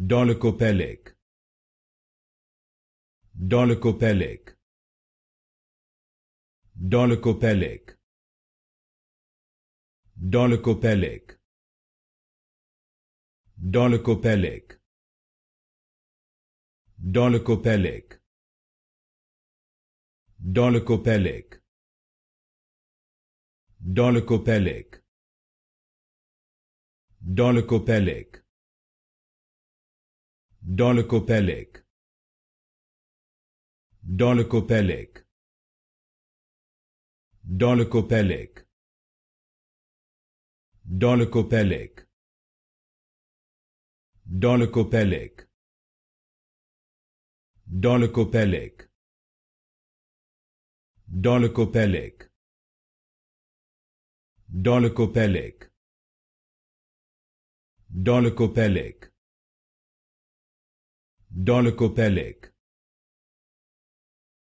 Dans le Copelec. Dans le Copelec. Dans le Copelec. Dans le Copelec. Dans le Copelec. Dans le Copelec. Dans le Copelec. Dans le Copelec. Dans le Copelec. Dans le Copelec. Dans le Copelec. Dans le Copelec. Dans le Copelec. Dans le Copelec. Dans le Copelec. Dans le Copelec. Dans le Copelec. Dans le Copelec. dans le Copelic